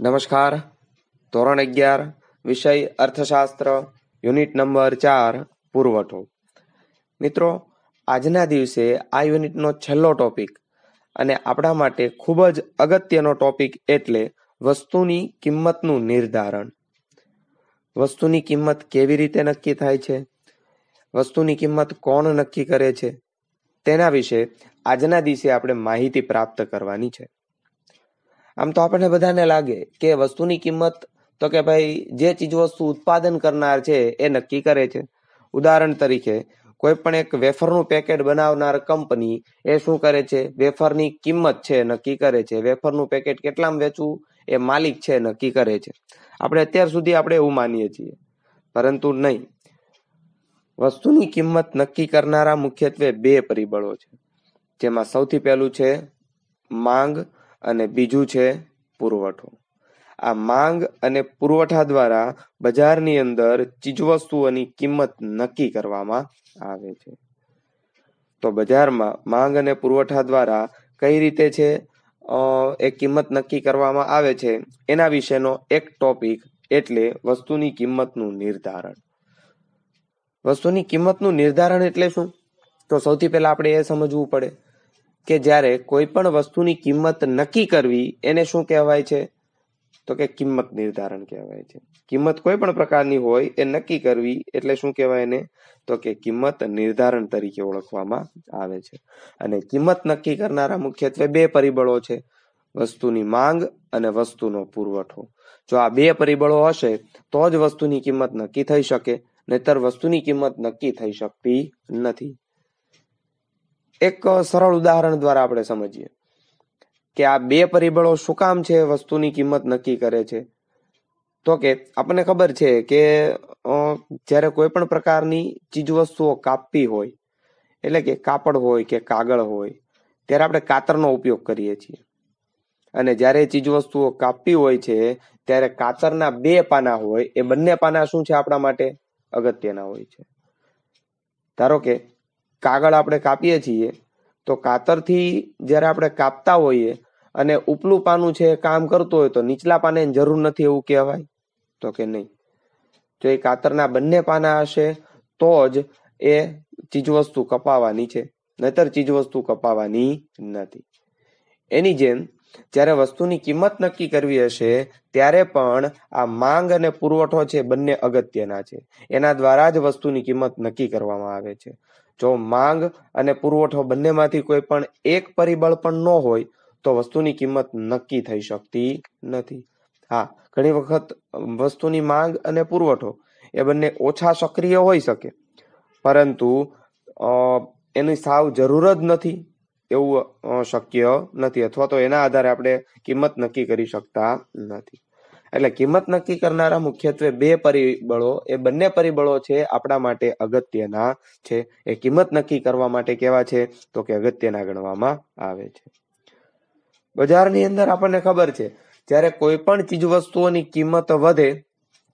નમસ્કાર ધોરણ અગિયાર વિષય અર્થશાસ્ત્ર યુનિટ નંબર ચાર પુરવઠો મિત્રો આજના દિવસે આ યુનિટનો છેલ્લો ટોપિક અને આપણા માટે ખૂબ જ અગત્યનો ટોપિક એટલે વસ્તુની કિંમતનું નિર્ધારણ વસ્તુની કિંમત કેવી રીતે નક્કી થાય છે વસ્તુની કિંમત કોણ નક્કી કરે છે તેના વિશે આજના દિવસે આપણે માહિતી પ્રાપ્ત કરવાની છે આમ તો આપણને બધાને લાગે કે વસ્તુની કિંમત તો કે ભાઈ જે ચીજ વસ્તુ ઉત્પાદન કરનાર છે એ નક્કી કરે છે ઉદાહરણ તરીકે કોઈ પણ એક વેફરનું પેકેટ બનાવનાર કંપની એ શું કરે છે વેફરની કિંમત છે નક્કી કરે છે વેફરનું પેકેટ કેટલામાં વેચવું એ માલિક છે નક્કી કરે છે આપણે અત્યાર સુધી આપણે એવું માનીએ છીએ પરંતુ નહીં વસ્તુની કિંમત નક્કી કરનારા મુખ્યત્વે બે પરિબળો છે જેમાં સૌથી પહેલું છે માંગ અને બીજું છે પુરવઠો આ માંગ અને પુરવઠા દ્વારા બજારની અંદર ચીજવસ્તુઓની કિંમત નક્કી કરવામાં આવે છે તો બજારમાં માંગ અને પુરવઠા દ્વારા કઈ રીતે છે એ કિંમત નક્કી કરવામાં આવે છે એના વિશેનો એક ટોપિક એટલે વસ્તુની કિંમતનું નિર્ધારણ વસ્તુની કિંમતનું નિર્ધારણ એટલે શું તો સૌથી પહેલા આપણે એ સમજવું પડે કે જ્યારે કોઈ પણ વસ્તુની કિંમત નક્કી કરવી એને શું કહેવાય છે તો કે કિંમત નિર્ધારણ કહેવાય છે કિંમત કોઈ પણ પ્રકારની હોય એ નક્કી કરવી એટલે શું કહેવાય એને તો કે કિંમત નિર્ધારણ તરીકે ઓળખવામાં આવે છે અને કિંમત નક્કી કરનારા મુખ્યત્વે બે પરિબળો છે વસ્તુની માંગ અને વસ્તુનો પુરવઠો જો આ બે પરિબળો હશે તો જ વસ્તુની કિંમત નક્કી થઈ શકે નહીતર વસ્તુની કિંમત નક્કી થઈ શકતી નથી એક સરળ ઉદાહરણ દ્વારા આપણે સમજીએ કે આ બે પરિબળો શું કામ છે વસ્તુની કિંમત નક્કી કરે છે તો કે આપણને ખબર છે કે જ્યારે કોઈ પણ પ્રકારની ચીજવસ્તુઓ કાપવી હોય એટલે કે કાપડ હોય કે કાગળ હોય ત્યારે આપણે કાતરનો ઉપયોગ કરીએ છીએ અને જ્યારે ચીજવસ્તુઓ કાપવી હોય છે ત્યારે કાતરના બે પાના હોય એ બંને પાના શું છે આપણા માટે અગત્યના હોય છે ધારો કે કાગળ આપણે કાપીએ છીએ તો કાતરથી જ્યારે આપણે કાપતા હોઈએ અને ઉપલું પાનું છે કામ કરતું હોય તો નીચલા પાને જરૂર નથી એવું કહેવાય તો કે નહીં જો એ કાતરના બંને પાના હશે તો જ એ ચીજવસ્તુ કપાવાની છે નહીતર ચીજવસ્તુ કપાવાની નથી એની જેમ જ્યારે વસ્તુની કિંમત નક્કી કરવી હશે ત્યારે પણ આ માંગ અને પુરવઠો છે બંને અગત્યના છે એના દ્વારા જ વસ્તુની કિંમત નક્કી કરવામાં આવે છે જો માંગ અને પુરવઠો બંનેમાંથી કોઈ પણ એક પરિબળ પણ ન હોય તો વસ્તુની કિંમત નક્કી થઈ શકતી નથી હા ઘણી વખત વસ્તુની માંગ અને પુરવઠો એ બંને ઓછા સક્રિય હોઈ શકે પરંતુ એની સાવ જરૂર જ નથી એવું શક્ય નથી અથવા તો એના આધારે આપણે કિંમત નક્કી કરી શકતા નથી એટલે કિંમત નક્કી કરનારા મુખ્યત્વે બે પરિબળો એ બંને પરિબળો છે આપણા માટે અગત્યના છે એ કિંમત નક્કી કરવા માટે કેવા છે તો કે અગત્યના ગણવામાં આવે છે બજારની અંદર આપણને ખબર છે જ્યારે કોઈ પણ ચીજ વસ્તુઓની કિંમત વધે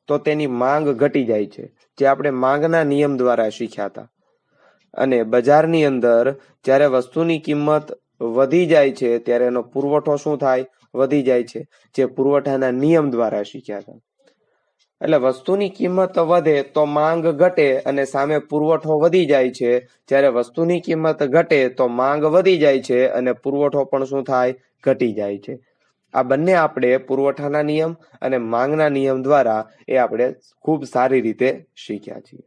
તો તેની માંગ ઘટી જાય છે જે આપણે માંગના નિયમ દ્વારા શીખ્યા હતા અને બજારની અંદર જ્યારે વસ્તુની કિંમત વધી જાય છે ત્યારે એનો પુરવઠો શું થાય વધી જાય છે જે પુરવઠાના નિયમ દ્વારા શીખ્યા હતા એટલે વસ્તુની કિંમત વધે તો માંગ ઘટે અને સામે પુરવઠો વધી જાય છે જ્યારે વસ્તુની કિંમત ઘટે તો માંગ વધી જાય છે અને પુરવઠો પણ શું થાય ઘટી જાય છે આ બંને આપણે પુરવઠાના નિયમ અને માંગના નિયમ દ્વારા એ આપણે ખૂબ સારી રીતે શીખ્યા છીએ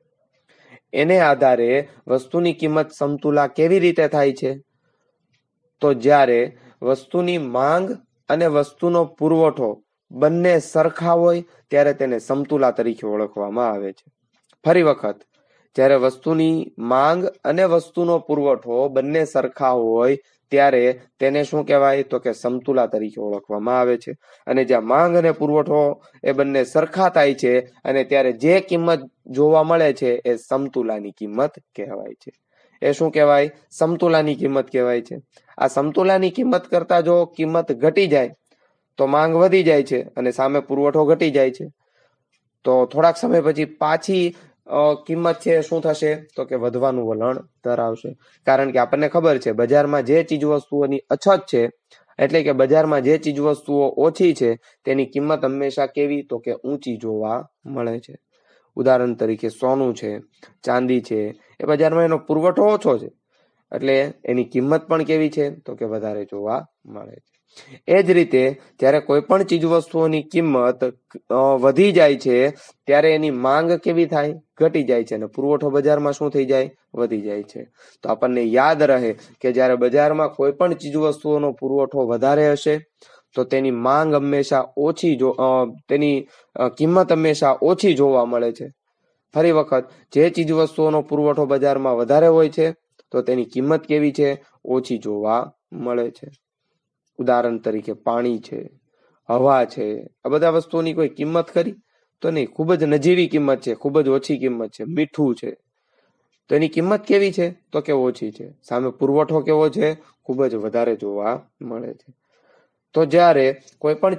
એને આધારે વસ્તુની કિંમત સમતુલા કેવી રીતે થાય છે તો જ્યારે વસ્તુની માંગ અને વસ્તુનો પુરવઠો બંને સરખા હોય ત્યારે તેને સમતુલા તરીકે ઓળખવામાં આવે છે ફરી વખત જ્યારે વસ્તુની માંગ અને વસ્તુનો પુરવઠો બંને સરખા હોય ત્યારે તેને શું કહેવાય તો કે સમતુલા તરીકે ઓળખવામાં આવે છે અને જ્યાં માંગ અને પુરવઠો એ બંને સરખા થાય છે અને ત્યારે જે કિંમત જોવા મળે છે એ સમતુલાની કિંમત કહેવાય છે એ શું કહેવાય સમતુલાની કિંમત કહેવાય છે આ સમતુલાની કિંમત કરતાં જો કિંમત ઘટી જાય તો માંગ વધી જાય છે અને સામે પુરવઠો ઘટી જાય છે તો થોડાક સમય પછી પાછી કિંમત છે શું થશે તો કે વધવાનું વલણ ધરાવશે કારણ કે આપણને ખબર છે બજારમાં જે ચીજ વસ્તુઓની અછત છે એટલે કે બજારમાં જે ચીજ વસ્તુઓ ઓછી છે તેની કિંમત હંમેશા કેવી તો કે ઊંચી જોવા મળે છે ઉદાહરણ તરીકે સોનું છે ચાંદી છે એ બજારમાં એનો પુરવઠો ઓછો છે એટલે એની કિંમત પણ કેવી છે તો કે વધારે જોવા મળે છે એ જ રીતે જ્યારે કોઈ પણ ચીજ વસ્તુઓની કિંમત વધી જાય છે ત્યારે એની માંગ કેવી થાય ઘટી જાય છે અને પુરવઠો બજારમાં શું થઈ જાય વધી જાય છે તો આપણને યાદ રહે કે જ્યારે બજારમાં કોઈ પણ ચીજ વસ્તુઓનો પુરવઠો વધારે હશે તો તેની માંગ હંમેશા ઓછી જો તેની કિંમત હંમેશા ઓછી જોવા મળે છે ફરી વખત જે ચીજ વસ્તુઓનો પુરવઠો બજારમાં વધારે હોય છે તો તેની કિંમત કેવી છે ઓછી જોવા મળે છે ઉદાહરણ તરીકે પાણી છે હવા છે આ બધા વસ્તુઓની કોઈ કિંમત ખરી તો નહીં ખૂબ જ નજીવી કિંમત છે ખૂબ જ ઓછી કિંમત છે મીઠું છે તો એની કિંમત કેવી છે તો કે ઓછી છે સામે પુરવઠો કેવો છે ખૂબ જ વધારે જોવા મળે છે તો જ્યારે કોઈ પણ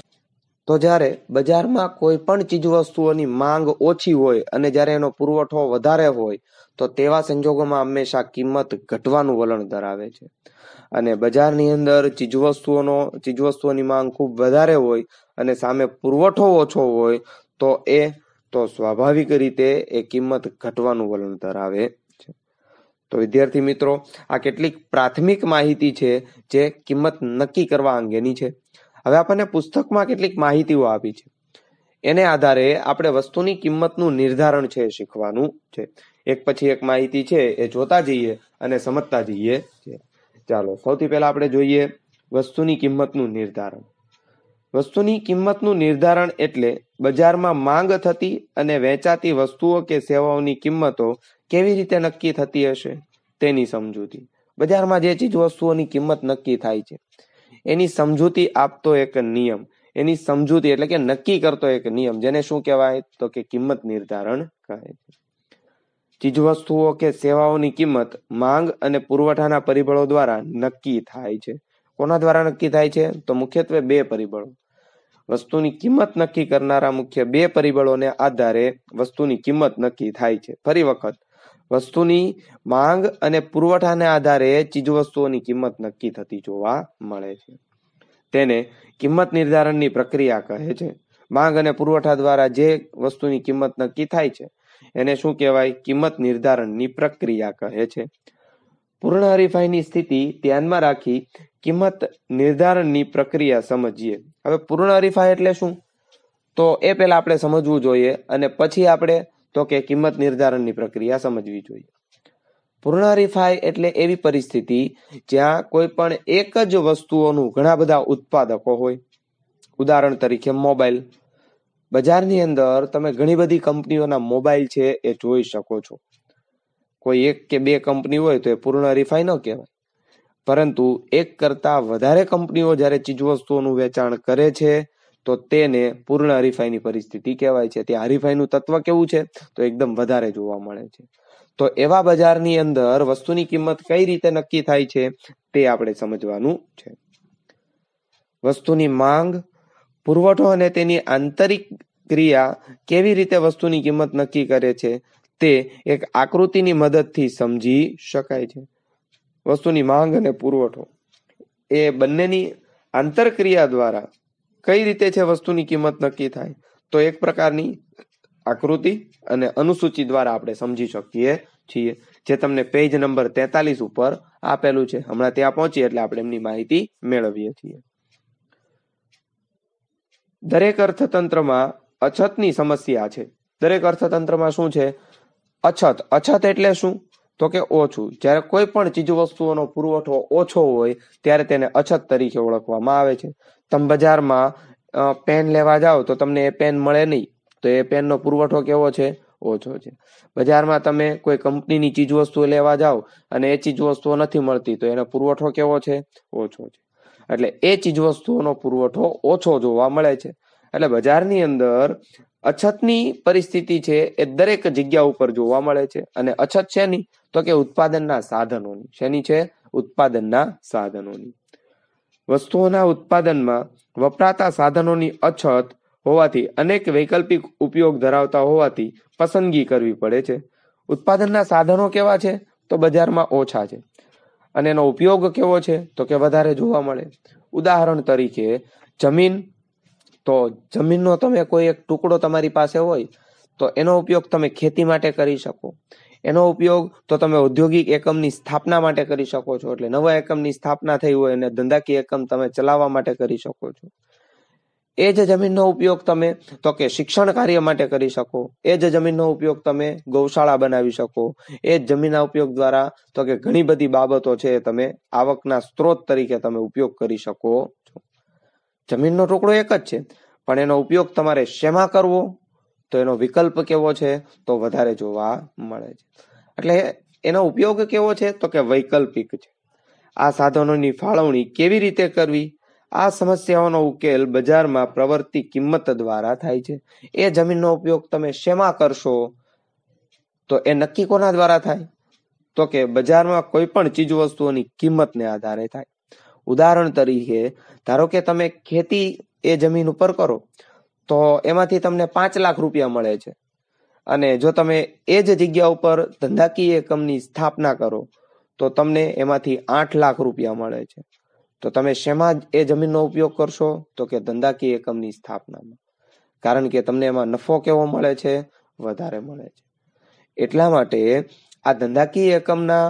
તો જ્યારે બજારમાં કોઈ પણ ચીજવસ્તુઓની માંગ ઓછી હોય અને જ્યારે એનો પુરવઠો વધારે હોય તો તેવા સંજોગોમાં હંમેશા કિંમત ઘટવાનું વલણ ધરાવે છે અને બજારની અંદર ચીજવસ્તુઓનો ચીજવસ્તુઓની માંગ ખૂબ વધારે હોય અને સામે પુરવઠો ઓછો હોય તો એ તો સ્વાભાવિક રીતે એ કિંમત ઘટવાનું વલણ ધરાવે છે તો વિદ્યાર્થી મિત્રો આ કેટલીક પ્રાથમિક માહિતી છે જે કિંમત નક્કી કરવા અંગેની છે હવે આપણને પુસ્તકમાં કેટલીક માહિતીઓ આપી છે એને આધારે આપણે વસ્તુની કિંમતનું નિર્ધારણ છે શીખવાનું છે એક પછી એક માહિતી છે એ જોતા જઈએ અને સમજતા જઈએ ચાલો સૌથી પહેલા આપણે જોઈએ વસ્તુની કિંમતનું નિર્ધારણ વસ્તુની કિંમતનું નિર્ધારણ એટલે બજારમાં માંગ થતી અને વેચાતી વસ્તુઓ કે સેવાઓની કિંમતો કેવી રીતે નક્કી થતી હશે તેની સમજૂતી બજારમાં જે ચીજ વસ્તુઓની કિંમત નક્કી થાય છે એની સમજૂતી આપતો એક નિયમ એની સમજૂતી એટલે કે નક્કી કરતો એક નિયમ જેને શું કહેવાય તો કે કિંમત નિર્ધારણ કહે છે ચીજવસ્તુઓ કે સેવાઓની કિંમત માંગ અને પુરવઠાના પરિબળો દ્વારા નક્કી થાય છે કોના દ્વારા નક્કી થાય છે તો મુખ્યત્વે બે પરિબળો વસ્તુની કિંમત નક્કી કરનારા મુખ્ય બે પરિબળોને આધારે વસ્તુની કિંમત નક્કી થાય છે ફરી વખત વસ્તુની માંગ અને પુરવઠાને આધારે ચીજ વસ્તુઓની કિંમત નક્કી થતી જોવા મળે છે તેને કિંમત નિર્ધારણની પ્રક્રિયા કહે છે માંગ અને પુરવઠા દ્વારા જે વસ્તુની કિંમત નક્કી થાય છે એને શું કહેવાય કિંમત નિર્ધારણની પ્રક્રિયા કહે છે પૂર્ણ હરીફાઈની સ્થિતિ ધ્યાનમાં રાખી કિંમત નિર્ધારણની પ્રક્રિયા સમજીએ હવે પૂર્ણ હરીફાઈ એટલે શું તો એ પહેલા આપણે સમજવું જોઈએ અને પછી આપણે તો કે કિંમત નિર્ધારણની પ્રક્રિયા સમજવી જોઈએ પૂર્ણ હરીફાઈ એટલે એવી પરિસ્થિતિ જ્યાં કોઈ પણ એક જ વસ્તુઓનું ઘણા બધા ઉત્પાદકો હોય ઉદાહરણ તરીકે મોબાઈલ બજારની અંદર તમે ઘણી બધી કંપનીઓના મોબાઈલ છે એ જોઈ શકો છો કોઈ એક કે બે કંપની હોય તો એ પૂર્ણ હરીફાઈ ન કહેવાય પરંતુ એક કરતાં વધારે કંપનીઓ જ્યારે ચીજવસ્તુઓનું વેચાણ કરે છે તો તેને પૂર્ણ હરીફાઈની પરિસ્થિતિ કહેવાય છે ત્યાં હરીફાઈનું તત્વ કેવું છે તો એકદમ વધારે જોવા મળે છે તો એવા બજારની અંદર વસ્તુની કિંમત કઈ રીતે નક્કી થાય છે તે આપણે સમજવાનું છે વસ્તુની માંગ પુરવઠો અને તેની આંતરિક ક્રિયા કેવી રીતે વસ્તુની કિંમત નક્કી કરે છે તે એક આકૃતિની મદદથી સમજી શકાય છે વસ્તુની માંગ અને પુરવઠો એ બંનેની આંતરક્રિયા દ્વારા કઈ રીતે છે વસ્તુની કિંમત નક્કી થાય તો એક પ્રકારની આકૃતિ અને અનુસૂચિ દ્વારા આપણે સમજી શકીએ છીએ જે તમને પેજ નંબર તેતાલીસ ઉપર આપેલું છે હમણાં ત્યાં પહોંચીએ એટલે આપણે એમની માહિતી મેળવીએ છીએ દરેક અર્થતંત્રમાં અછતની સમસ્યા છે દરેક અર્થતંત્રમાં શું છે અછત અછત એટલે શું તો કે ઓછું જ્યારે કોઈ પણ ચીજવસ્તુઓનો પુરવઠો ઓછો હોય ત્યારે તેને અછત તરીકે ઓળખવામાં આવે છે તમે બજારમાં પેન લેવા જાઓ તો તમને એ પેન મળે નહીં તો એ પેનનો પુરવઠો કેવો છે ઓછો છે બજારમાં તમે કોઈ કંપનીની વસ્તુઓ લેવા જાઓ અને એ ચીજ વસ્તુઓ નથી મળતી તો એનો પુરવઠો કેવો છે ઓછો છે એટલે એ ચીજ વસ્તુઓનો પુરવઠો ઓછો જોવા મળે છે એટલે બજારની અંદર અછતની પરિસ્થિતિ છે એ દરેક જગ્યા ઉપર જોવા મળે છે અને અછત શેની તો કે ઉત્પાદનના સાધનોની શેની છે ઉત્પાદનના સાધનોની વસ્તુઓના ઉત્પાદનમાં વપરાતા સાધનોની અછત હોવાથી અનેક વૈકલ્પિક ઉપયોગ ધરાવતા હોવાથી પસંદગી કરવી પડે છે ઉત્પાદનના સાધનો કેવા છે તો બજારમાં ઓછા છે અને એનો ઉપયોગ કેવો છે તો કે વધારે જોવા મળે ઉદાહરણ તરીકે જમીન તો જમીનનો તમે કોઈ એક ટુકડો તમારી પાસે હોય તો એનો ઉપયોગ તમે ખેતી માટે કરી શકો એનો ઉપયોગ તો તમે ઔદ્યોગિક એકમની સ્થાપના માટે કરી શકો છો એટલે નવા એકમની સ્થાપના થઈ હોય અને ધંધાકીય એકમ તમે ચલાવવા માટે કરી શકો છો એ જ જમીનનો ઉપયોગ તમે તો કે શિક્ષણ કાર્ય માટે કરી શકો એ જ જમીનનો ઉપયોગ તમે ગૌશાળા બનાવી શકો એ જ જમીનના ઉપયોગ દ્વારા તો કે ઘણી બધી બાબતો છે તમે આવકના સ્ત્રોત તરીકે તમે ઉપયોગ કરી શકો જમીનનો ટુકડો એક જ છે પણ એનો ઉપયોગ તમારે શેમાં કરવો તો એનો વિકલ્પ કેવો છે તો વધારે જોવા મળે છે એટલે એનો ઉપયોગ કેવો છે તો કે વૈકલ્પિક છે આ સાધનોની ફાળવણી કેવી રીતે કરવી આ સમસ્યાઓનો ઉકેલ બજારમાં પ્રવર્તી કિંમત દ્વારા થાય છે એ જમીનનો ઉપયોગ તમે શેમાં કરશો તો એ નક્કી કોના દ્વારા થાય તો કે બજારમાં કોઈ પણ ચીજ વસ્તુઓની કિંમતને આધારે થાય ઉદાહરણ તરીકે ધારો કે તમે ખેતી એ જમીન ઉપર કરો તો એમાંથી તમને પાંચ લાખ રૂપિયા મળે છે અને જો તમે એ જ જગ્યા ઉપર ધંધાકીય એકમની સ્થાપના કરો તો તમને એમાંથી આઠ લાખ રૂપિયા મળે છે તો તમે શેમાં એ જમીનનો ઉપયોગ કરશો તો કે ધંધાકીય એકમની સ્થાપનામાં કારણ કે તમને એમાં નફો કેવો મળે છે વધારે મળે છે એટલા માટે આ ધંધાકીય એકમના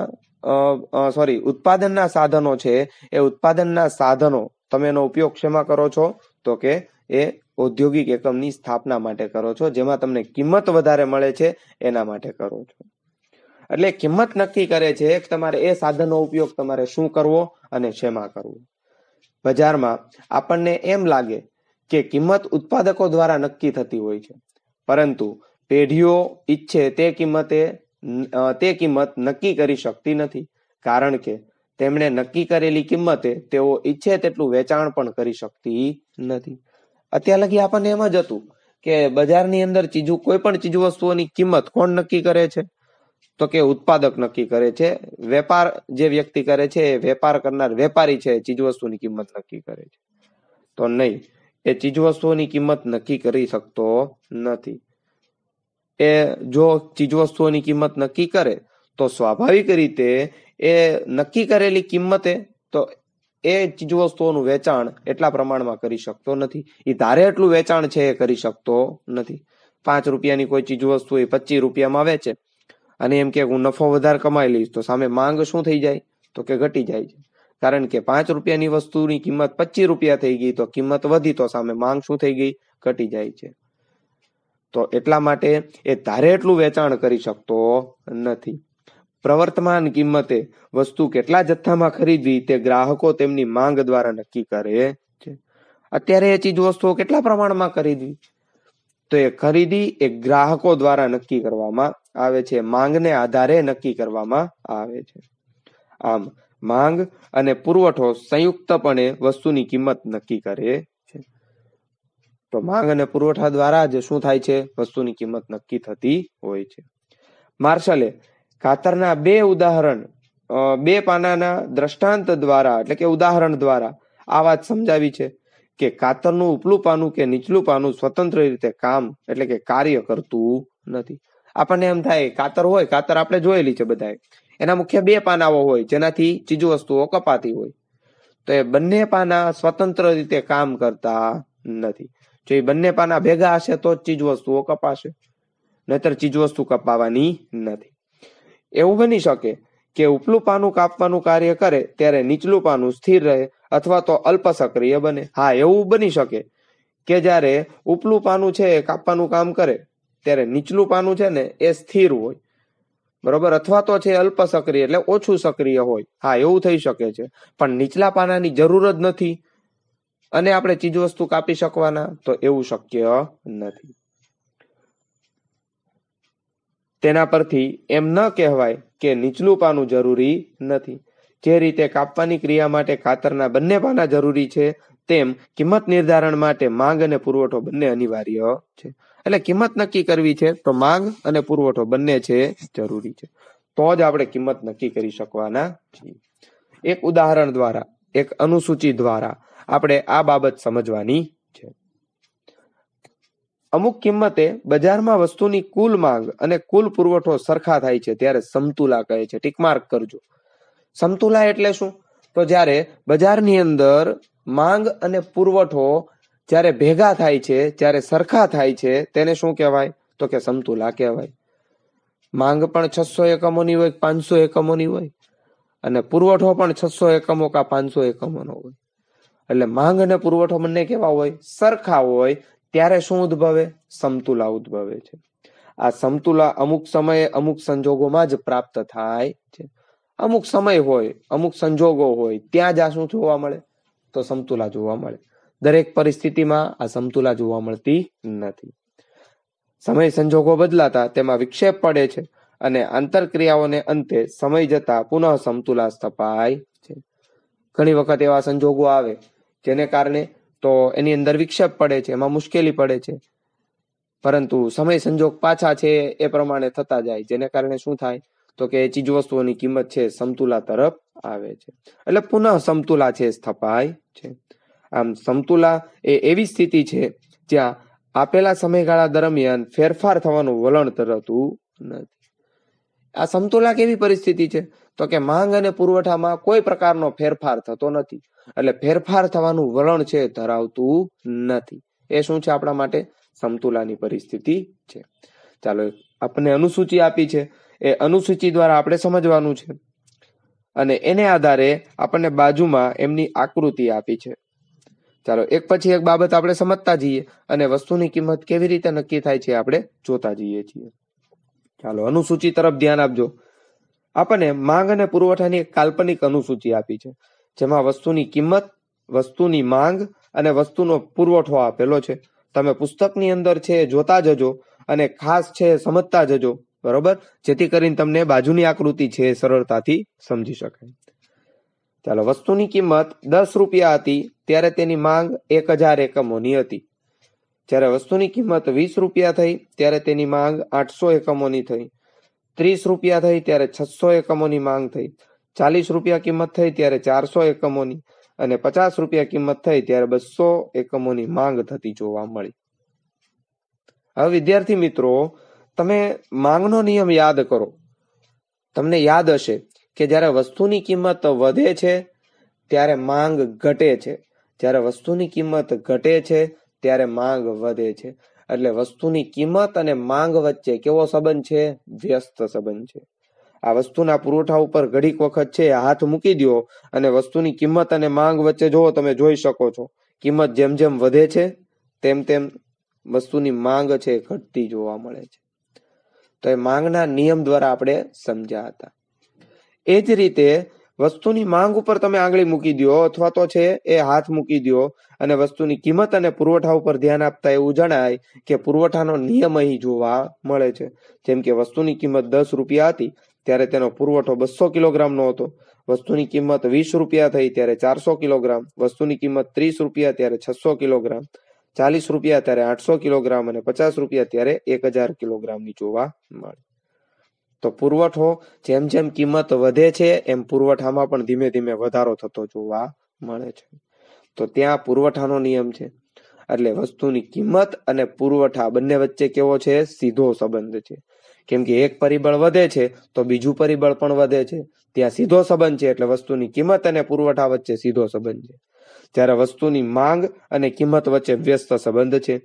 સોરી ઉત્પાદનના સાધનો છે એ ઉત્પાદનના સાધનો તમે એનો ઉપયોગ શેમાં કરો છો તો કે એ ઔદ્યોગિક એકમની સ્થાપના માટે કરો છો જેમાં તમને કિંમત વધારે મળે છે એના માટે કરો છો એટલે કિંમત નક્કી કરે છે કે તમારે એ સાધનનો ઉપયોગ તમારે શું કરવો અને શેમાં કરવો બજારમાં આપણને એમ લાગે કે કિંમત ઉત્પાદકો દ્વારા નક્કી થતી હોય છે પરંતુ પેઢીઓ ઈચ્છે તે કિંમતે તે કિંમત નક્કી કરી શકતી નથી કારણ કે તેમણે નક્કી કરેલી કિંમતે તેઓ ઈચ્છે તેટલું વેચાણ પણ કરી શકતી નથી અત્યાર લગી આપણને એમ જ હતું કે બજારની અંદર ચીજુ કોઈ પણ ચીજ વસ્તુઓની કિંમત કોણ નક્કી કરે છે તો કે ઉત્પાદક નક્કી કરે છે વેપાર જે વ્યક્તિ કરે છે એ વેપાર કરનાર વેપારી છે ચીજ વસ્તુની કિંમત નક્કી કરે છે તો નહીં એ ચીજ વસ્તુઓની કિંમત નક્કી કરી શકતો નથી એ જો ચીજ વસ્તુઓની કિંમત નક્કી કરે તો સ્વાભાવિક રીતે એ નક્કી કરેલી કિંમતે તો એ ચીજવસ્તુઓનું વેચાણ એટલા પ્રમાણમાં કરી શકતો નથી એ ધારે એટલું વેચાણ છે એ કરી શકતો નથી પાંચ રૂપિયાની કોઈ ચીજવસ્તુ એ પચીસ રૂપિયામાં વેચે અને એમ કે હું નફો વધારે કમાઈ લઈશ તો સામે માંગ શું થઈ જાય તો કે ઘટી જાય છે કારણ કે પાંચ રૂપિયાની વસ્તુની કિંમત પચીસ રૂપિયા થઈ ગઈ તો કિંમત વધી તો સામે માંગ શું થઈ ગઈ ઘટી જાય છે તો એટલા માટે એ ધારે એટલું વેચાણ કરી શકતો નથી પ્રવર્તમાન કિંમતે વસ્તુ કેટલા જથ્થામાં ખરીદવી તે ગ્રાહકો તેમની માંગ દ્વારા નક્કી કરે છે અત્યારે એ ચીજ વસ્તુઓ કેટલા પ્રમાણમાં ખરીદવી તો એ ખરીદી એ ગ્રાહકો દ્વારા નક્કી કરવામાં આવે છે માંગને આધારે નક્કી કરવામાં આવે છે આમ માંગ અને પુરવઠો સંયુક્તપણે વસ્તુની કિંમત નક્કી કરે છે તો માંગ અને પુરવઠા દ્વારા જ શું થાય છે વસ્તુની કિંમત નક્કી થતી હોય છે માર્શલે કાતરના બે ઉદાહરણ બે પાનાના દ્રષ્ટાંત દ્વારા એટલે કે ઉદાહરણ દ્વારા આ વાત સમજાવી છે કે કાતરનું ઉપલું પાનું કે નીચલું પાનું સ્વતંત્ર રીતે કામ એટલે કે કાર્ય કરતું નથી આપણને એમ થાય કાતર હોય કાતર આપણે જોયેલી છે બધાએ એના મુખ્ય બે પાનાઓ હોય જેનાથી ચીજો વસ્તુઓ કપાતી હોય તો એ બંને પાના સ્વતંત્ર રીતે કામ કરતા નથી જો એ બંને પાના ભેગા હશે તો જ ચીજ વસ્તુઓ કપાશે નહીતર ચીજ વસ્તુ કપાવાની નથી એવું બની શકે કે ઉપલું પાનું કાપવાનું કાર્ય કરે ત્યારે નીચલું પાનું સ્થિર રહે અથવા તો અલ્પ સક્રિય બને હા એવું બની શકે કે જ્યારે ઉપલું પાનું છે એ કાપવાનું કામ કરે ત્યારે નીચલું પાનું છે ને એ સ્થિર હોય બરોબર અથવા તો છે અલ્પ સક્રિય એટલે ઓછું સક્રિય હોય હા એવું થઈ શકે છે પણ નીચલા પાનાની જરૂર જ નથી અને આપણે ચીજવસ્તુ કાપી શકવાના તો એવું શક્ય નથી તેના પરથી એમ ન કહેવાય કે નીચલું પાનું જરૂરી નથી જે રીતે કાપવાની ક્રિયા માટે ખાતરના બંને પાના જરૂરી છે તેમ કિંમત નિર્ધારણ માટે માંગ અને પુરવઠો બંને અનિવાર્ય છે એટલે કિંમત નક્કી કરવી છે તો માંગ અને પુરવઠો બંને છે જરૂરી છે તો જ આપણે કિંમત નક્કી કરી શકવાના છીએ એક ઉદાહરણ દ્વારા એક અનુસૂચિ દ્વારા આપણે આ બાબત સમજવાની અમુક કિંમતે બજારમાં વસ્તુની કુલ માંગ અને કુલ પુરવઠો સરખા થાય છે ત્યારે સમતુલા કહે છે ટીક માર્ક કરજો સમતુલા એટલે શું તો જ્યારે બજારની અંદર માંગ અને પુરવઠો જ્યારે ભેગા થાય છે જ્યારે સરખા થાય છે તેને શું કહેવાય તો કે સમતુલા કહેવાય માંગ પણ છસો એકમોની હોય પાંચસો એકમોની હોય અને પુરવઠો પણ છસો એકમો કા પાંચસો એકમોનો હોય એટલે માંગ અને પુરવઠો બંને કેવા હોય સરખા હોય ત્યારે શું ઉદ્ભવે સમતુલા ઉદ્ભવે છે આ સમતુલા અમુક સમયે અમુક સંજોગોમાં જ પ્રાપ્ત થાય છે અમુક સમય હોય અમુક સંજોગો હોય ત્યાં જ આ શું જોવા મળે તો સમતુલા જોવા મળે દરેક પરિસ્થિતિમાં આ સમતુલા જોવા મળતી નથી સમય સંજોગો બદલાતા તેમાં વિક્ષેપ પડે છે અને આંતરક્રિયાઓને અંતે સમય જતા પુનઃ સમતુલા સ્થપાય છે ઘણી વખત એવા સંજોગો આવે જેને કારણે તો એની અંદર વિક્ષેપ પડે છે એમાં મુશ્કેલી પડે છે પરંતુ સમય સંજોગ પાછા છે એ પ્રમાણે થતા જાય જેને કારણે શું થાય તો કે ચીજ વસ્તુઓની કિંમત છે સમતુલા તરફ આવે છે એટલે પુનઃ સમતુલા છે સ્થપાય છે આમ સમતુલા એ એવી સ્થિતિ છે જ્યાં આપેલા સમયગાળા દરમિયાન ફેરફાર થવાનું વલણ ધરાવતું નથી આ સમતુલા કેવી પરિસ્થિતિ છે તો કે માંગ અને પુરવઠામાં કોઈ પ્રકારનો ફેરફાર થતો નથી એટલે ફેરફાર થવાનું વલણ છે ધરાવતું નથી એ શું છે આપણા માટે સમતુલાની પરિસ્થિતિ છે ચાલો આપણને અનુસૂચિ આપી છે એ અનુસૂચિ દ્વારા આપણે સમજવાનું છે અને એને આધારે આપણને બાજુમાં એમની આકૃતિ આપી છે ચાલો એક પછી એક બાબત આપણે સમજતા જઈએ અને વસ્તુની કિંમત કેવી રીતે નક્કી થાય છે આપણે જોતા જઈએ છીએ ચાલો અનુસૂચિ તરફ ધ્યાન આપજો આપણને માંગ અને પુરવઠાની એક કાલ્પનિક અનુસૂચિ આપી છે જેમાં વસ્તુની કિંમત વસ્તુની માંગ અને વસ્તુનો પુરવઠો આપેલો છે તમે પુસ્તકની અંદર છે જોતા જજો અને ખાસ છે સમજતા જજો બરોબર જેથી કરીને તમને બાજુની આકૃતિ છે સરળતાથી સમજી શકાય ચાલો વસ્તુની કિંમત દસ રૂપિયા હતી ત્યારે તેની માંગ એક હજાર એકમોની હતી જ્યારે વસ્તુની કિંમત વીસ રૂપિયા થઈ ત્યારે તેની માંગ આઠસો એકમોની થઈ ત્રીસ રૂપિયા થઈ ત્યારે છસો એકમોની માંગ થઈ ચાલીસ રૂપિયા કિંમત થઈ ત્યારે ચારસો એકમોની અને પચાસ રૂપિયા કિંમત થઈ ત્યારે બસો એકમોની માંગ થતી જોવા મળી હવે વિદ્યાર્થી મિત્રો તમે માંગનો નિયમ યાદ કરો તમને યાદ હશે કે જ્યારે વસ્તુની કિંમત વધે છે ત્યારે માંગ ઘટે છે જ્યારે વસ્તુની કિંમત ઘટે છે ત્યારે માંગ વધે છે એટલે વસ્તુની કિંમત અને માંગ વચ્ચે કેવો સંબંધ છે વ્યસ્ત સંબંધ છે આ વસ્તુના પુરવઠા ઉપર ઘડીક વખત છે હાથ મૂકી દો અને વસ્તુની કિંમત અને માંગ વચ્ચે જોવો તમે જોઈ શકો છો કિંમત જેમ જેમ વધે છે તેમ તેમ વસ્તુની માંગ છે ઘટતી જોવા મળે છે તો એ માંગના નિયમ દ્વારા આપણે સમજ્યા હતા એ જ રીતે વસ્તુની માંગ ઉપર તમે આંગળી મૂકી દો અથવા તો છે એ હાથ મૂકી દો અને વસ્તુની કિંમત અને પુરવઠા ઉપર ધ્યાન આપતા એવું જણાય કે પુરવઠાનો નિયમ અહીં જોવા મળે છે જેમ કે વસ્તુની કિંમત દસ રૂપિયા હતી ત્યારે તેનો પુરવઠો બસો કિલોગ્રામનો હતો વસ્તુની કિંમત વીસ રૂપિયા થઈ ત્યારે ચારસો કિલોગ્રામ વસ્તુની કિંમત ત્રીસ રૂપિયા ત્યારે છસો કિલોગ્રામ ચાલીસ રૂપિયા ત્યારે આઠસો કિલોગ્રામ અને પચાસ રૂપિયા ત્યારે એક હજાર કિલોગ્રામની જોવા મળે તો પુરવઠો જેમ જેમ કિંમત વધે છે એમ પુરવઠામાં પણ ધીમે ધીમે વધારો થતો જોવા મળે છે તો ત્યાં પુરવઠાનો નિયમ છે એટલે વસ્તુની કિંમત અને પુરવઠા બંને વચ્ચે કેવો છે સીધો સંબંધ છે કેમ કે એક પરિબળ વધે છે તો બીજું પરિબળ પણ વધે છે ત્યાં સીધો સંબંધ છે એટલે વસ્તુની કિંમત અને પુરવઠા વચ્ચે સીધો સંબંધ છે જ્યારે વસ્તુની માંગ અને કિંમત વચ્ચે વ્યસ્ત સંબંધ છે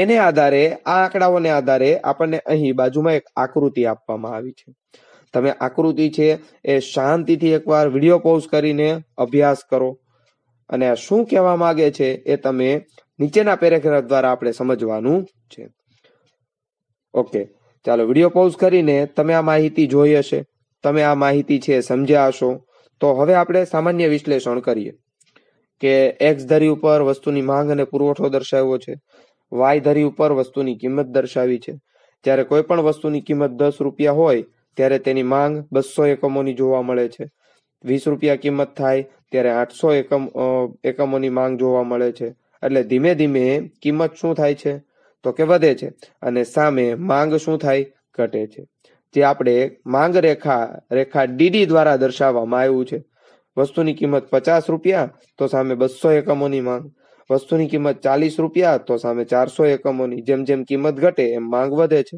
એને આધારે આ આંકડાઓને આધારે આપણને અહીં બાજુમાં એક આકૃતિ આપવામાં આવી છે તમે આકૃતિ છે એ શાંતિથી એકવાર વિડીયો પોઝ કરીને અભ્યાસ કરો અને શું કહેવા માંગે છે એ તમે નીચેના પેરેગ્રાફ દ્વારા આપણે સમજવાનું છે ઓકે ચાલો વિડીયો પોઝ કરીને તમે આ માહિતી જોઈ હશે તમે આ માહિતી છે સમજ્યા હશો તો હવે આપણે સામાન્ય વિશ્લેષણ કરીએ કે એક્સ ધરી ઉપર વસ્તુની માંગ અને પુરવઠો દર્શાવ્યો છે વાય ધરી ઉપર વસ્તુની કિંમત દર્શાવી છે જ્યારે કોઈ પણ વસ્તુની કિંમત દસ રૂપિયા હોય ત્યારે તેની માંગ બસો એકમોની જોવા મળે છે વીસ રૂપિયા કિંમત થાય ત્યારે આઠસો એકમ એકમોની માંગ જોવા મળે છે એટલે ધીમે ધીમે કિંમત શું થાય છે તો કે વધે છે અને સામે માંગ શું થાય ઘટે છે જે આપણે માંગ રેખા રેખા ડીડી દ્વારા દર્શાવવામાં આવ્યું છે વસ્તુની કિંમત પચાસ રૂપિયા તો સામે બસો એકમોની માંગ વસ્તુની કિંમત ચાલીસ રૂપિયા તો સામે ચારસો એકમોની જેમ જેમ કિંમત ઘટે એમ માંગ વધે છે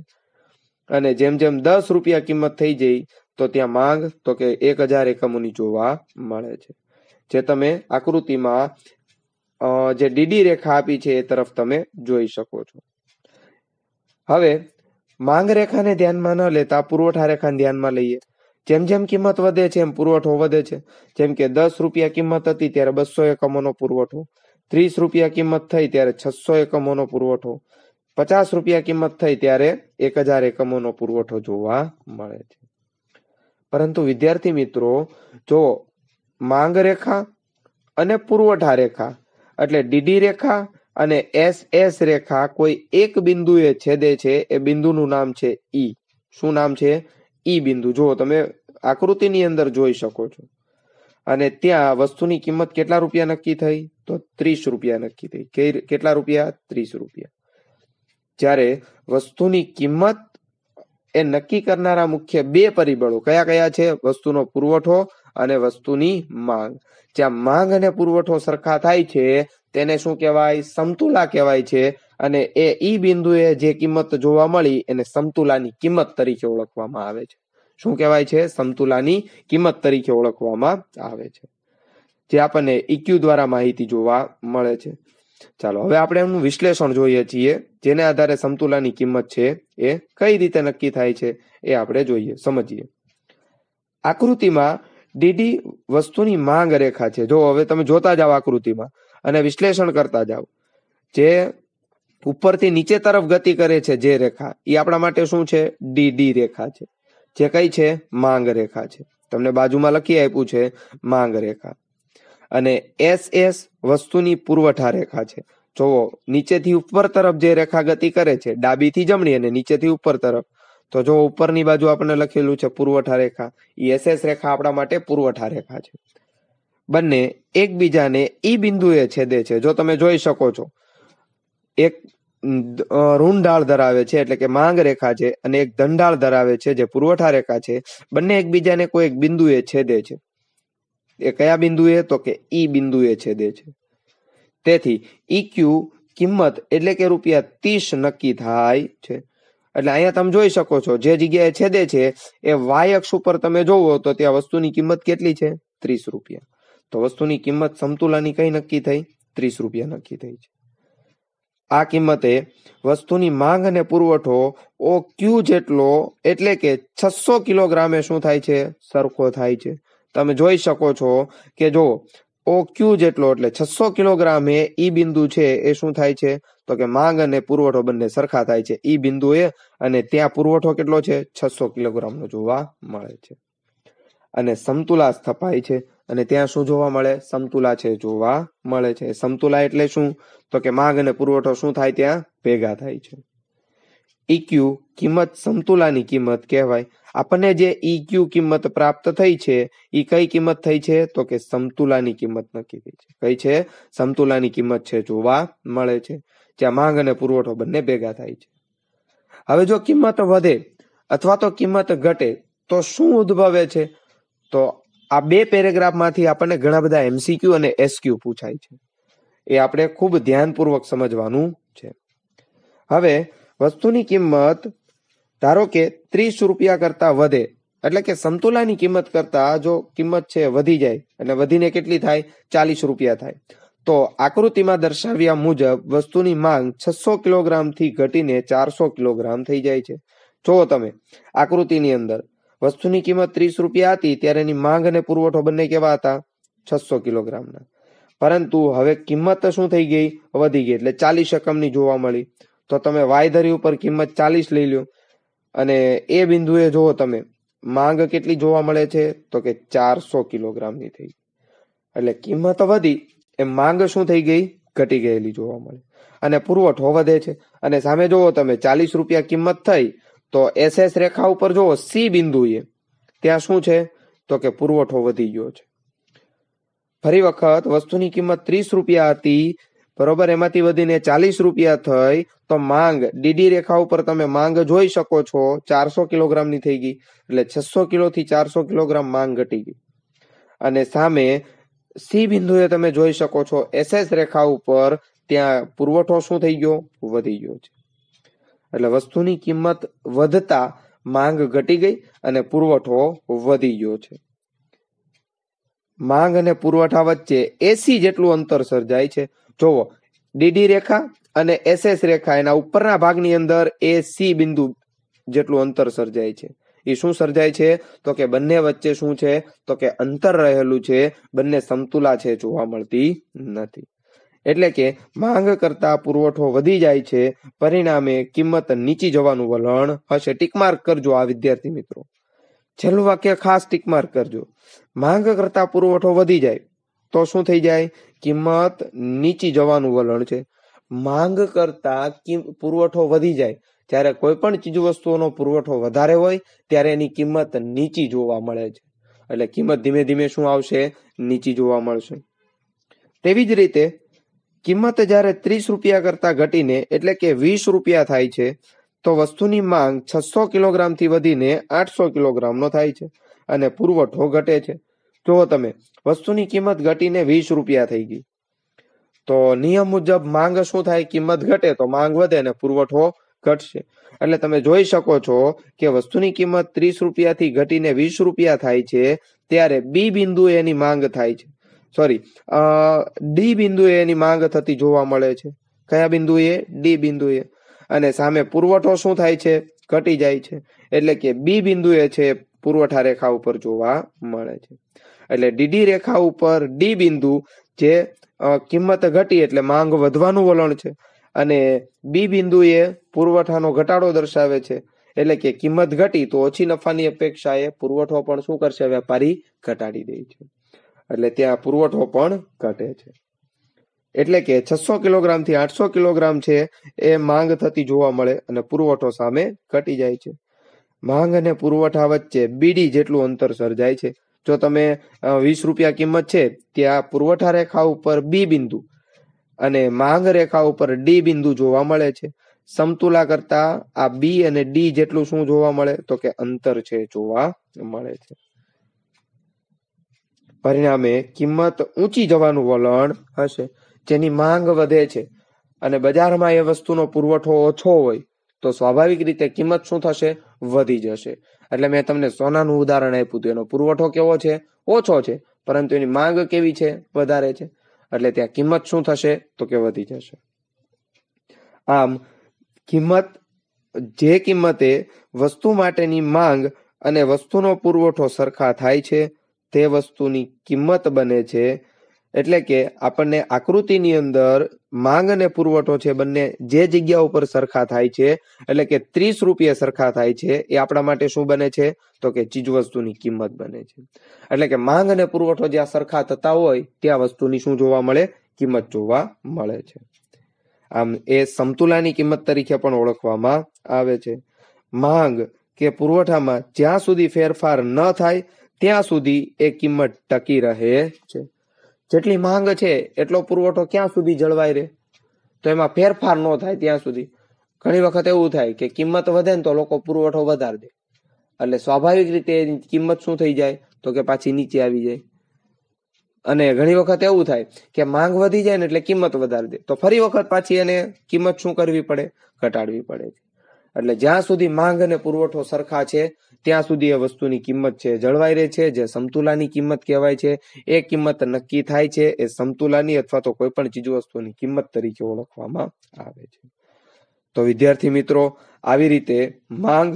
અને જેમ જેમ દસ રૂપિયા કિંમત થઈ જઈ તો ત્યાં માંગ તો કે એક હજાર એકમોની જોવા મળે છે જે તમે આકૃતિમાં જે ડીડી રેખા આપી છે એ તરફ તમે જોઈ શકો છો હવે માંગ રેખાને ધ્યાનમાં ન લેતા પુરવઠા રેખાને ધ્યાનમાં લઈએ જેમ જેમ કિંમત વધે છે એમ પુરવઠો વધે છે જેમ કે દસ રૂપિયા કિંમત હતી ત્યારે બસો એકમોનો પુરવઠો ત્રીસ રૂપિયા કિંમત થઈ ત્યારે છસો એકમોનો પુરવઠો પચાસ રૂપિયા કિંમત થઈ ત્યારે એક હજાર એકમોનો પુરવઠો જોવા મળે છે પરંતુ વિદ્યાર્થી મિત્રો જો માંગ રેખા અને પુરવઠા રેખા એટલે ડીડી રેખા અને એસ એસ રેખા કોઈ એક બિંદુએ છેદે છે એ બિંદુનું નામ છે ઈ શું નામ છે ઈ બિંદુ જો તમે આકૃતિની અંદર જોઈ શકો છો અને ત્યાં વસ્તુની કિંમત કેટલા રૂપિયા નક્કી થઈ તો ત્રીસ રૂપિયા નક્કી થઈ કેટલા રૂપિયા ત્રીસ રૂપિયા જ્યારે વસ્તુની કિંમત એ નક્કી કરનારા મુખ્ય બે પરિબળો કયા કયા છે વસ્તુનો પુરવઠો અને વસ્તુની માંગ જ્યાં માંગ અને પુરવઠો સરખા થાય છે તેને શું કહેવાય સમતુલા કહેવાય છે અને એ ઈ બિંદુએ જે કિંમત જોવા મળી એને સમતુલાની કિંમત તરીકે ઓળખવામાં આવે છે શું કહેવાય છે સમતુલાની કિંમત તરીકે ઓળખવામાં આવે છે જે આપણને ઇક્યુ e દ્વારા માહિતી જોવા મળે છે ચાલો હવે આપણે એમનું વિશ્લેષણ જોઈએ છીએ જેને આધારે સમતુલાની કિંમત છે એ કઈ રીતે નક્કી થાય છે એ આપણે જોઈએ સમજીએ આકૃતિમાં ડીડી વસ્તુની માંગ રેખા છે જો હવે તમે જોતા જાઓ આકૃતિમાં અને વિશ્લેષણ કરતા જાઓ જે ઉપરથી નીચે તરફ ગતિ કરે છે જે રેખા એ આપણા માટે શું છે ડીડી રેખા છે જે કઈ છે માંગ રેખા છે તમને બાજુમાં લખી આપ્યું છે માંગ રેખા અને એસ એસ વસ્તુની પુરવઠા રેખા છે જોવો નીચેથી ઉપર તરફ જે રેખા ગતિ કરે છે ડાબીથી જમણી અને નીચેથી ઉપર તરફ તો જો ઉપરની બાજુ આપણે લખેલું છે પુરવઠા રેખા એસએસ રેખા આપણા માટે પુરવઠા રેખા છે બંને એકબીજાને ઈ બિંદુએ છેદે છે જો તમે જોઈ શકો છો એક ઋણ ઢાળ ધરાવે છે એટલે કે માંગ રેખા છે અને એક ધન ધરાવે છે જે પુરવઠા રેખા છે બંને એકબીજાને કોઈ એક બિંદુએ છેદે છે એ કયા બિંદુએ તો કે ઈ બિંદુએ છેદે છે તેથી ઈક્યુ કિંમત એટલે કે રૂપિયા ત્રીસ નક્કી થાય છે એટલે અહીંયા તમે જોઈ શકો છો જે જગ્યાએ છેદે છે એ વાય અક્ષ ઉપર તમે જોવો તો ત્યાં વસ્તુની કિંમત કેટલી છે ત્રીસ રૂપિયા તો વસ્તુની કિંમત સમતુલાની કઈ નક્કી થઈ ત્રીસ રૂપિયા નક્કી થઈ છે આ કિંમતે વસ્તુની માંગ અને પુરવઠો ઓ ક્યુ જેટલો એટલે કે છસો કિલોગ્રામે શું થાય છે સરખો થાય છે તમે જોઈ શકો છો કે જો ઓ ક્યુ જેટલો એટલે છસો કિલોગ્રામ એ ઈ e બિંદુ છે એ શું થાય છે તો કે માંગ અને પુરવઠો બંને સરખા થાય છે ઈ e બિંદુ એ અને ત્યાં પુરવઠો કેટલો છે છસો કિલોગ્રામ નો જોવા મળે છે અને સમતુલા સ્થપાય છે અને ત્યાં શું જોવા મળે સમતુલા છે જોવા મળે છે સમતુલા એટલે શું તો કે માંગ અને પુરવઠો શું થાય ત્યાં ભેગા થાય છે ઈક્યુ કિંમત સમતુલાની કિંમત કહેવાય આપણને જે ઈક્યુ કિંમત પ્રાપ્ત થઈ છે એ કઈ કિંમત થઈ છે તો કે સમતુલાની કિંમત નક્કી થઈ છે કઈ છે સમતુલાની કિંમત છે જોવા મળે છે જ્યાં માંગ અને પુરવઠો બંને ભેગા થાય છે હવે જો કિંમત વધે અથવા તો કિંમત ઘટે તો શું ઉદ્ભવે છે તો આ બે પેરેગ્રાફમાંથી આપણને ઘણા બધા એમસીક્યુ અને એસક્યુ પૂછાય છે એ આપણે ખૂબ ધ્યાનપૂર્વક સમજવાનું છે હવે વસ્તુની કિંમત ધારો કે ત્રીસ રૂપિયા કરતાં વધે એટલે કે સમતુલાની કિંમત કરતાં જો કિંમત છે વધી જાય અને વધીને કેટલી થાય ચાલીસ રૂપિયા થાય તો આકૃતિમાં દર્શાવ્યા મુજબ વસ્તુની માંગ છસો કિલોગ્રામથી ઘટીને ચારસો કિલોગ્રામ થઈ જાય છે જુઓ તમે આકૃતિની અંદર વસ્તુની કિંમત ત્રીસ રૂપિયા હતી ત્યારે એની માંગ અને પુરવઠો બંને કેવા હતા છસો કિલોગ્રામના પરંતુ હવે કિંમત શું થઈ ગઈ વધી ગઈ એટલે ચાલીસ એકમની જોવા મળી તો તમે વાયધરી ઉપર કિંમત ચાલીસ લઈ લો અને એ બિંદુએ જુઓ તમે માંગ કેટલી જોવા મળે છે તો કે ચારસો કિલોગ્રામની થઈ એટલે કિંમત વધી એ માંગ શું થઈ ગઈ ઘટી ગયેલી જોવા મળે અને પુરવઠો વધે છે અને સામે જુઓ તમે ચાલીસ રૂપિયા કિંમત થઈ તો એસએસ રેખા ઉપર જુઓ સી બિંદુએ ત્યાં શું છે તો કે પુરવઠો વધી ગયો છે ફરી વખત વસ્તુની કિંમત ત્રીસ રૂપિયા હતી બરોબર એમાંથી વધીને ચાલીસ રૂપિયા થઈ તો માંગ ડીડી રેખા ઉપર તમે માંગ જોઈ શકો છો ચારસો કિલોગ્રામની થઈ ગઈ એટલે છસો કિલોથી ચારસો કિલોગ્રામ માંગ ઘટી ગઈ અને સામે સી બિંદુએ તમે જોઈ શકો છો એસએસ રેખા ઉપર ત્યાં પુરવઠો શું થઈ ગયો વધી ગયો છે એટલે વસ્તુની કિંમત વધતા માંગ ઘટી ગઈ અને પુરવઠો વધી ગયો છે માંગ અને પુરવઠા વચ્ચે એસી જેટલું અંતર સર્જાય છે જોવો ડીડી રેખા અને એસએસ રેખા એના ઉપરના ભાગની અંદર એ સી બિંદુ જેટલું અંતર સર્જાય છે એ શું સર્જાય છે તો કે બંને વચ્ચે શું છે તો કે અંતર રહેલું છે બંને સમતુલા છે જોવા મળતી નથી એટલે કે માંગ કરતા પુરવઠો વધી જાય છે પરિણામે કિંમત નીચી જવાનું વલણ હશે ટીકમાર્ક કરજો આ વિદ્યાર્થી મિત્રો છેલ્લું વાક્ય ખાસ ટીકમાર્ક કરજો માંગ કરતા પુરવઠો વધી જાય તો શું થઈ જાય કિંમત નીચી જવાનું વલણ છે માંગ કરતા પુરવઠો વધી જાય જ્યારે કોઈ પણ વસ્તુઓનો પુરવઠો વધારે હોય ત્યારે એની કિંમત નીચી જોવા મળે છે એટલે કિંમત ધીમે ધીમે શું આવશે નીચી જોવા મળશે તેવી જ રીતે કિંમત જ્યારે ત્રીસ રૂપિયા કરતા ઘટીને એટલે કે વીસ રૂપિયા થાય છે તો વસ્તુની માંગ છસો કિલોગ્રામથી વધીને આઠસો કિલોગ્રામનો થાય છે અને પુરવઠો ઘટે છે જુઓ તમે વસ્તુની કિંમત ઘટીને વીસ રૂપિયા થઈ ગઈ તો નિયમ મુજબ માંગ શું થાય કિંમત ઘટે તો માંગ વધે અને પુરવઠો ઘટશે એટલે તમે જોઈ શકો છો કે વસ્તુની કિંમત ત્રીસ રૂપિયાથી ઘટીને વીસ રૂપિયા થાય છે ત્યારે બી બિંદુએ એની માંગ થાય છે સોરી ડી બિંદુ એની માંગ થતી જોવા મળે છે કયા બિંદુ એ ડી બિંદુ એ અને સામે પુરવઠો શું થાય છે ઘટી જાય છે એટલે કે બી બિંદુ એ છે પુરવઠા રેખા ઉપર જોવા મળે છે એટલે ડીડી રેખા ઉપર ડી બિંદુ જે કિંમત ઘટી એટલે માંગ વધવાનું વલણ છે અને બી બિંદુ એ પુરવઠાનો ઘટાડો દર્શાવે છે એટલે કે કિંમત ઘટી તો ઓછી નફાની અપેક્ષાએ પુરવઠો પણ શું કરશે વેપારી ઘટાડી દે છે એટલે ત્યાં પુરવઠો પણ ઘટે છે એટલે કે છસો કિલોગ્રામ થી આઠસો કિલોગ્રામ છે એ માંગ થતી જોવા મળે અને પુરવઠો સામે ઘટી જાય છે માંગ અને પુરવઠા વચ્ચે બીડી જેટલું અંતર સર્જાય છે જો તમે વીસ રૂપિયા કિંમત છે ત્યાં પુરવઠા રેખા ઉપર બી બિંદુ અને માંગ રેખા ઉપર ડી બિંદુ જોવા મળે છે સમતુલા કરતા આ બી અને ડી જેટલું શું જોવા મળે તો કે અંતર છે જોવા મળે છે પરિણામે કિંમત ઊંચી જવાનું વલણ હશે જેની માંગ વધે છે અને બજારમાં એ વસ્તુનો પુરવઠો ઓછો હોય તો સ્વાભાવિક રીતે કિંમત શું થશે વધી જશે એટલે મેં તમને સોનાનું ઉદાહરણ આપ્યું હતું એનો પુરવઠો કેવો છે ઓછો છે પરંતુ એની માંગ કેવી છે વધારે છે એટલે ત્યાં કિંમત શું થશે તો કે વધી જશે આમ કિંમત જે કિંમતે વસ્તુ માટેની માંગ અને વસ્તુનો પુરવઠો સરખા થાય છે તે વસ્તુની કિંમત બને છે એટલે કે આપણને આકૃતિની અંદર માંગ અને પુરવઠો છે બંને જે જગ્યા ઉપર સરખા થાય છે એટલે કે ત્રીસ રૂપિયા સરખા થાય છે એ આપણા માટે શું બને છે તો કે ચીજ વસ્તુની કિંમત બને છે એટલે કે માંગ અને પુરવઠો જ્યાં સરખા થતા હોય ત્યાં વસ્તુની શું જોવા મળે કિંમત જોવા મળે છે આમ એ સમતુલાની કિંમત તરીકે પણ ઓળખવામાં આવે છે માંગ કે પુરવઠામાં જ્યાં સુધી ફેરફાર ન થાય ત્યાં સુધી એ કિંમત ટકી રહે છે જેટલી માંગ છે એટલો પુરવઠો ક્યાં સુધી જળવાઈ રહે તો એમાં ફેરફાર ન થાય ત્યાં સુધી ઘણી વખત એવું થાય કે કિંમત વધે ને તો લોકો પુરવઠો વધારી દે એટલે સ્વાભાવિક રીતે એની કિંમત શું થઈ જાય તો કે પાછી નીચે આવી જાય અને ઘણી વખત એવું થાય કે માંગ વધી જાય ને એટલે કિંમત વધારી દે તો ફરી વખત પાછી એને કિંમત શું કરવી પડે ઘટાડવી પડે છે એટલે જ્યાં સુધી માંગ અને પુરવઠો સરખા છે ત્યાં સુધી એ વસ્તુની કિંમત છે જળવાઈ રહે છે જે સમતુલાની કિંમત કહેવાય છે એ કિંમત નક્કી થાય છે એ સમતુલાની અથવા તો કોઈ પણ ચીજવસ્તુની કિંમત તરીકે ઓળખવામાં આવે છે તો વિદ્યાર્થી મિત્રો આવી રીતે માંગ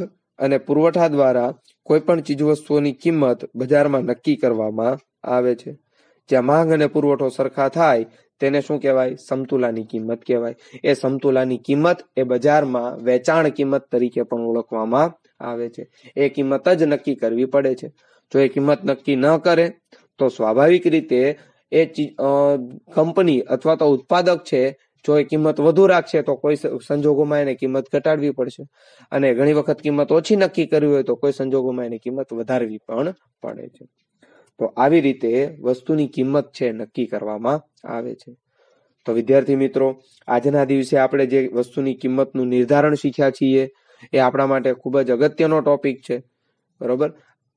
અને પુરવઠા દ્વારા કોઈ પણ ચીજવસ્તુઓની કિંમત બજારમાં નક્કી કરવામાં આવે છે જ્યાં માંગ અને પુરવઠો સરખા થાય તેને શું કહેવાય સમતુલાની કિંમત કહેવાય એ સમતુલાની કિંમત એ બજારમાં વેચાણ કિંમત તરીકે પણ ઓળખવામાં આવે છે એ કિંમત જ નક્કી કરવી પડે છે જો એ કિંમત નક્કી ન કરે તો સ્વાભાવિક રીતે એ કંપની અથવા તો ઉત્પાદક છે જો એ કિંમત વધુ રાખશે તો કોઈ સંજોગોમાં એને કિંમત ઘટાડવી પડશે અને ઘણી વખત કિંમત ઓછી નક્કી કરવી હોય તો કોઈ સંજોગોમાં એની કિંમત વધારવી પણ પડે છે તો આવી રીતે વસ્તુની કિંમત છે નક્કી કરવામાં આવે છે તો વિદ્યાર્થી મિત્રો આજના દિવસે આપણે જે વસ્તુની કિંમતનું નિર્ધારણ શીખ્યા છીએ એ આપણા માટે ખૂબ જ અગત્યનો ટોપિક છે બરોબર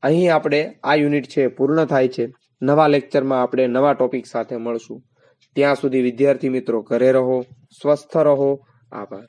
અહીં આપણે આ યુનિટ છે પૂર્ણ થાય છે નવા લેક્ચરમાં આપણે નવા ટોપિક સાથે મળશું ત્યાં સુધી વિદ્યાર્થી મિત્રો ઘરે રહો સ્વસ્થ રહો આભાર